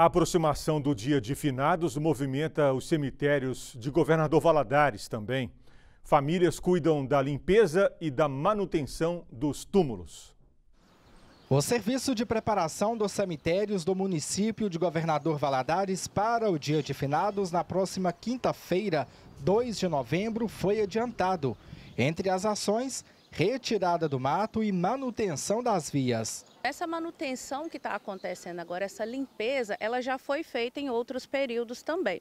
A aproximação do dia de finados movimenta os cemitérios de Governador Valadares também. Famílias cuidam da limpeza e da manutenção dos túmulos. O serviço de preparação dos cemitérios do município de Governador Valadares para o Dia de Finados na próxima quinta-feira, 2 de novembro, foi adiantado. Entre as ações, retirada do mato e manutenção das vias. Essa manutenção que está acontecendo agora, essa limpeza, ela já foi feita em outros períodos também.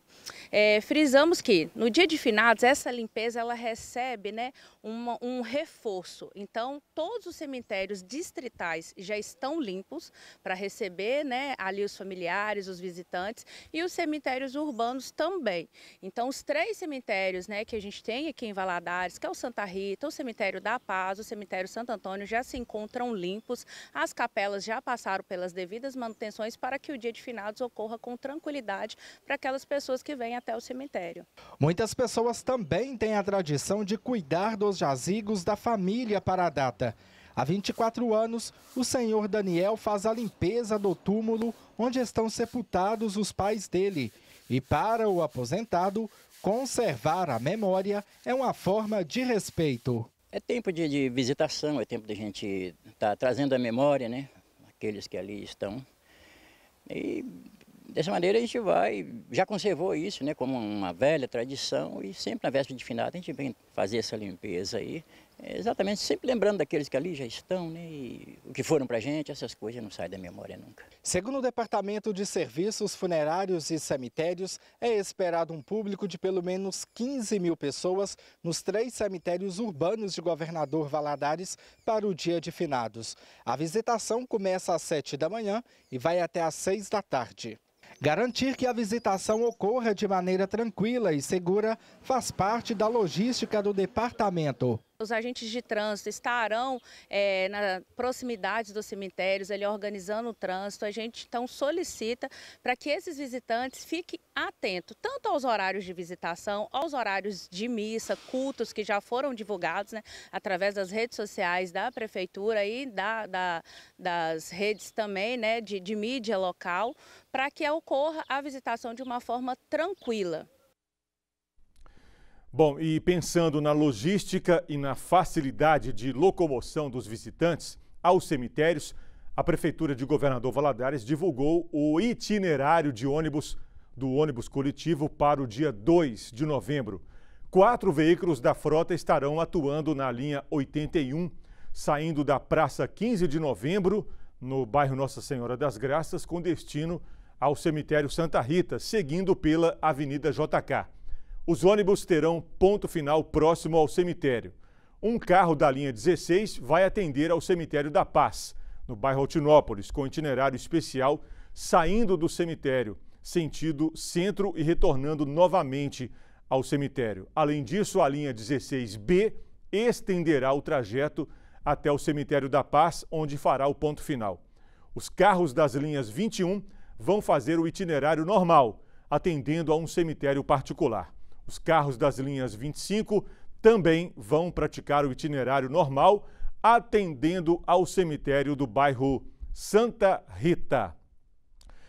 É, frisamos que no dia de finados, essa limpeza ela recebe né, uma, um reforço. Então, todos os cemitérios distritais já estão limpos para receber né, ali os familiares, os visitantes e os cemitérios urbanos também. Então, os três cemitérios né, que a gente tem aqui em Valadares, que é o Santa Rita, o Cemitério da Paz, o Cemitério Santo Antônio, já se encontram limpos. As capelas já passaram pelas devidas manutenções para que o dia de finados ocorra com tranquilidade para aquelas pessoas que vêm até o cemitério. Muitas pessoas também têm a tradição de cuidar dos jazigos da família para a data. Há 24 anos, o senhor Daniel faz a limpeza do túmulo onde estão sepultados os pais dele. E para o aposentado, conservar a memória é uma forma de respeito. É tempo de, de visitação, é tempo de gente estar tá trazendo a memória, né? Aqueles que ali estão. E Dessa maneira a gente vai, já conservou isso né, como uma velha tradição e sempre na véspera de finado a gente vem fazer essa limpeza aí, é, exatamente sempre lembrando daqueles que ali já estão né, e o que foram para a gente, essas coisas não saem da memória nunca. Segundo o Departamento de Serviços Funerários e Cemitérios, é esperado um público de pelo menos 15 mil pessoas nos três cemitérios urbanos de Governador Valadares para o dia de finados. A visitação começa às 7 da manhã e vai até às 6 da tarde. Garantir que a visitação ocorra de maneira tranquila e segura faz parte da logística do departamento. Os agentes de trânsito estarão é, na proximidade dos cemitérios, ele organizando o trânsito. A gente então solicita para que esses visitantes fiquem atento tanto aos horários de visitação, aos horários de missa, cultos que já foram divulgados né, através das redes sociais da prefeitura e da, da, das redes também né, de, de mídia local, para que ocorra a visitação de uma forma tranquila. Bom, e pensando na logística e na facilidade de locomoção dos visitantes aos cemitérios, a Prefeitura de Governador Valadares divulgou o itinerário de ônibus do ônibus coletivo para o dia 2 de novembro. Quatro veículos da frota estarão atuando na linha 81, saindo da Praça 15 de Novembro, no bairro Nossa Senhora das Graças, com destino ao cemitério Santa Rita, seguindo pela Avenida JK. Os ônibus terão ponto final próximo ao cemitério. Um carro da linha 16 vai atender ao cemitério da Paz, no bairro Altinópolis, com itinerário especial saindo do cemitério sentido centro e retornando novamente ao cemitério. Além disso, a linha 16B estenderá o trajeto até o Cemitério da Paz, onde fará o ponto final. Os carros das linhas 21 vão fazer o itinerário normal, atendendo a um cemitério particular. Os carros das linhas 25 também vão praticar o itinerário normal, atendendo ao cemitério do bairro Santa Rita.